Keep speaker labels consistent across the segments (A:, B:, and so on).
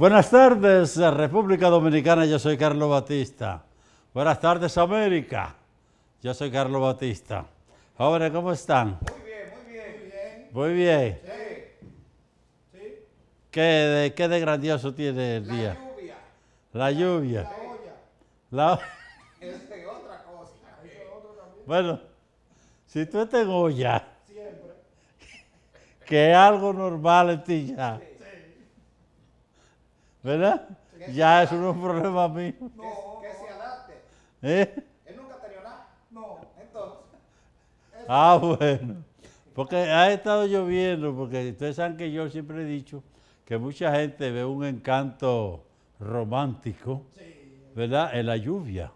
A: Buenas tardes, República Dominicana. Yo soy Carlos Batista. Buenas tardes, América. Yo soy Carlos Batista. ahora ¿cómo están? Muy bien, muy bien. Muy bien. Sí. ¿Qué, de, grandioso tiene el día? La lluvia. La lluvia. La olla. Es otra cosa. Bueno, si tú estás en olla, Siempre. que es algo normal en ti ya. ¿Verdad? Ya eso no es un problema mío. No, que se adapte. ¿Eh? Él nunca tenía nada. No, entonces. Ah, bueno. Porque ha estado lloviendo, porque ustedes saben que yo siempre he dicho que mucha gente ve un encanto romántico, ¿verdad? En la lluvia.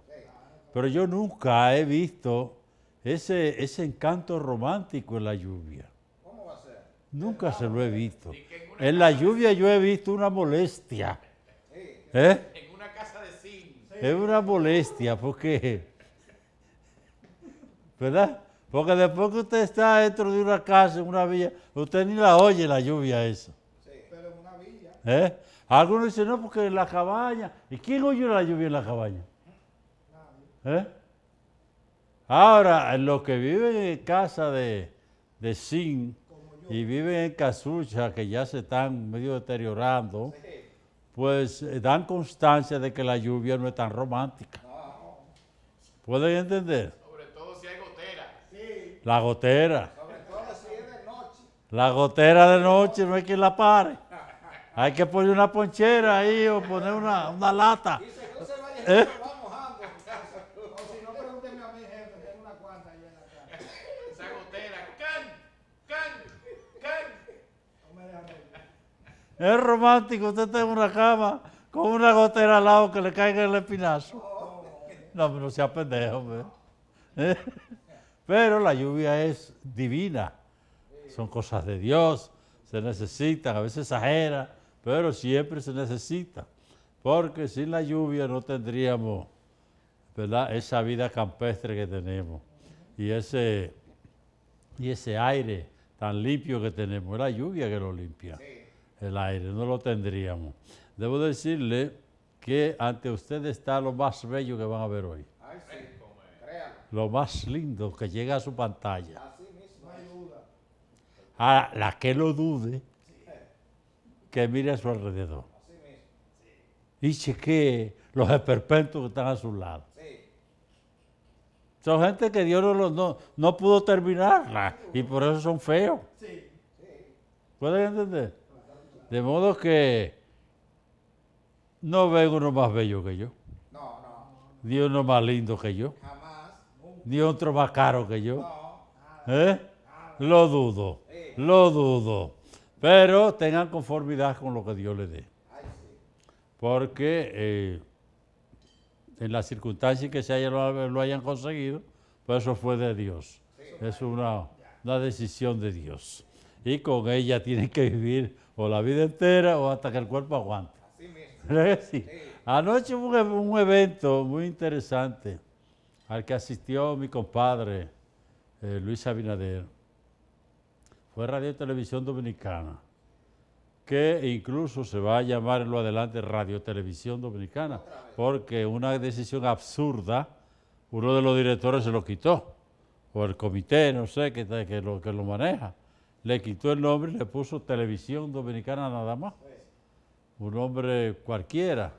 A: Pero yo nunca he visto ese, ese encanto romántico en la lluvia. ¿Cómo va a ser? Nunca se lo he visto. ¿Y en la lluvia yo he visto una molestia. ¿Eh? En una casa de zinc. Es una molestia, porque. ¿Verdad? Porque después que usted está dentro de una casa, en una villa, usted ni la oye la lluvia, eso. Sí, pero en una villa. ¿Eh? Algunos dicen, no, porque en la cabaña. ¿Y quién oye la lluvia en la cabaña? Nadie. ¿Eh? Ahora, los que viven en casa de, de y viven en Casucha que ya se están medio deteriorando, pues eh, dan constancia de que la lluvia no es tan romántica. ¿Pueden entender? Sobre todo si hay gotera. La gotera. Sobre todo si es de noche. La gotera de noche no hay quien la pare. Hay que poner una ponchera ahí o poner una, lata. Es romántico, usted está una cama con una gotera al lado que le caiga el espinazo. No, pero no sea pendejo, ¿Eh? Pero la lluvia es divina. Son cosas de Dios, se necesitan, a veces exagera, pero siempre se necesita. Porque sin la lluvia no tendríamos esa vida campestre que tenemos y ese, y ese aire tan limpio que tenemos. Es la lluvia que lo limpia el aire, no lo tendríamos. Debo decirle que ante usted está lo más bello que van a ver hoy. Lo más lindo que llega a su pantalla. Así A la que lo dude, que mire a su alrededor. Así mismo. Y chequee los esperpentos que están a su lado. Son gente que Dios no, no, no pudo terminarla y por eso son feos. ¿Pueden entender? De modo que no veo uno más bello que yo. No, no. Ni uno más lindo que yo. Jamás. Ni otro más caro que yo. ¿Eh? Lo dudo. Lo dudo. Pero tengan conformidad con lo que Dios le dé. Porque eh, en las circunstancias que se lo, hayan conseguido, pues eso fue de Dios. Es una, una decisión de Dios y con ella tienen que vivir o la vida entera o hasta que el cuerpo aguante. Así mismo. Anoche hubo e-, un, evento muy interesante al que asistió mi compadre eh, Luis Abinader. Fue Radio Televisión Dominicana, que incluso se va a llamar en lo adelante Radio Televisión Dominicana, porque una decisión absurda, uno de los directores se lo quitó, o el comité, no sé, lo, que lo maneja le quitó el nombre y le puso Televisión Dominicana nada más. Un nombre cualquiera.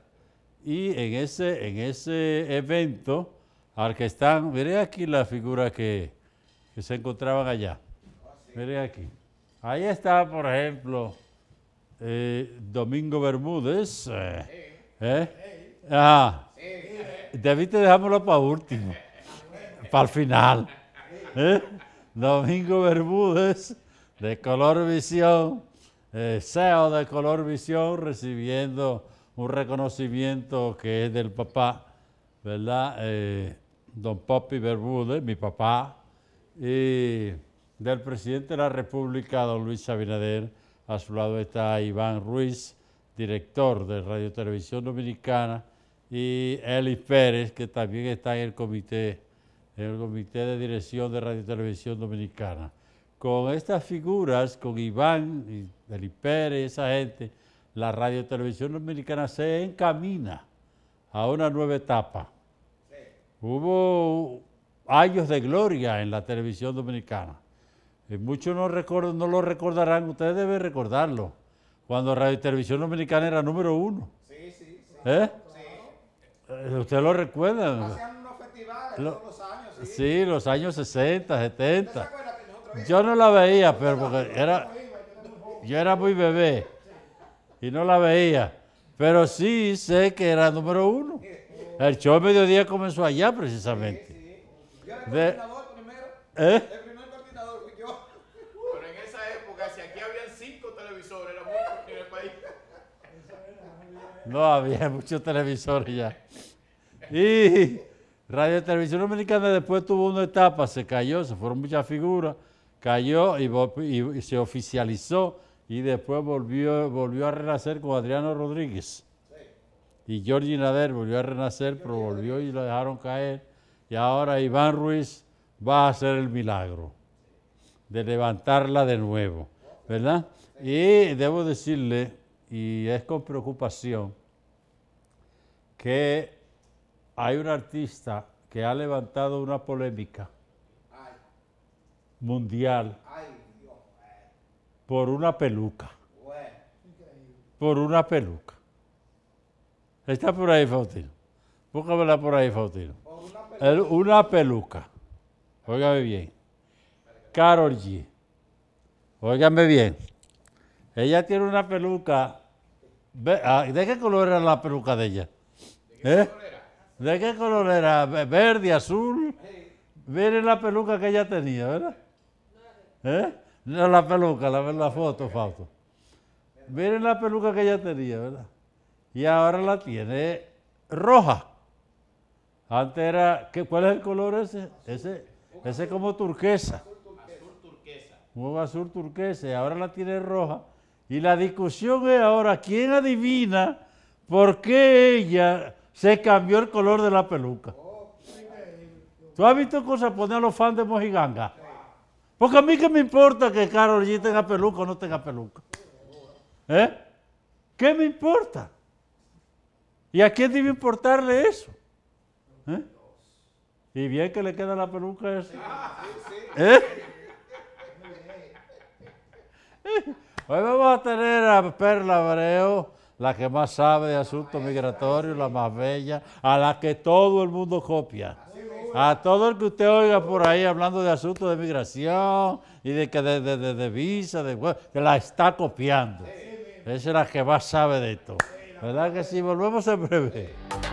A: Y en ese, en ese evento, al que están, miren aquí la figura que, se encontraban allá. Miren aquí. Ahí está, por ejemplo, eh, Domingo Bermúdez. Eh, eh, ah, te dejármelo para último, para el final. Eh. Domingo Bermúdez de color visión, CEO eh, de color visión, recibiendo un reconocimiento que es del papá, ¿verdad? Eh, don Poppy Bermúdez, mi papá, y del presidente de la República, don Luis Abinader. A su lado está Iván Ruiz, director de Radio Televisión Dominicana, y Eli Pérez, que también está en el comité, en el comité de dirección de Radio Televisión Dominicana con estas figuras, con Iván y Deli Pérez, esa gente, la radio televisión dominicana se encamina a una nueva etapa. Hubo años de gloria en la televisión dominicana. muchos no, record, no lo recordarán, ustedes deben recordarlo, cuando Radio Televisión Dominicana era número uno. Sí, sí, sí. ¿Eh?
B: eh ustedes lo recuerdan. Hacían
A: unos festivales todos los años. sí. los años 60, 70. Yo no la veía, pero porque era, yo era muy bebé y no la veía. Pero sí sé que era número uno. El show de mediodía comenzó allá precisamente.
B: Yo era el primero. ¿Eh?
A: El primer coordinador fui yo. Pero en esa época, si aquí habían cinco televisores, era muy el país. No había muchos televisores ya. Y Radio Televisión Dominicana después tuvo una etapa, se cayó, se fueron muchas figuras cayó y, se oficializó y después volvió, volvió a renacer con Adriano Rodríguez. Y Jorge Nader volvió a renacer, pero volvió y lo dejaron caer. Y ahora Iván Ruiz va a hacer el milagro de levantarla de nuevo, ¿verdad? Y debo decirle, y es con preocupación, que hay un artista que ha levantado una polémica mundial por una peluca. Por una peluca. Está por ahí, Fautino, Búscamela por ahí, Fautino, una peluca. Óigame bien. Carol G. Óigame bien. Ella tiene una peluca. Ah, ¿De qué color era la peluca de ella? ¿De qué ¿Eh? color era? ¿Verde, azul? Miren la peluca que ella tenía, ¿verdad? ¿Eh? La peluca, la, la foto, Fausto. Miren la peluca que ella tenía, ¿verdad? Y ahora la tiene roja. Antes era, ¿qué, ¿cuál es el color ese? Ese, ese como turquesa. Azul turquesa. Un azul turquesa. Y ahora la tiene roja. Y la discusión es ahora, ¿quién adivina por qué ella se cambió el color de la peluca? ¿Tú has visto cosas poner a los fans de Mojiganga? Porque a mí qué me importa que Carol G tenga peluca o no tenga peluca. ¿Eh? ¿Qué me importa? ¿Y a quién debe importarle eso? ¿Eh? Y bien que le queda la peluca esa. ¿Eh? Hoy vamos a tener a Perla Abreu, la que más sabe de asuntos migratorios, la más bella, a la que todo el mundo copia. A todo el que usted oiga por ahí hablando de asuntos de migración y de que de, de, de, visa, de, que la está copiando. Esa es la que más sabe de esto. ¿Verdad que si Volvemos en breve.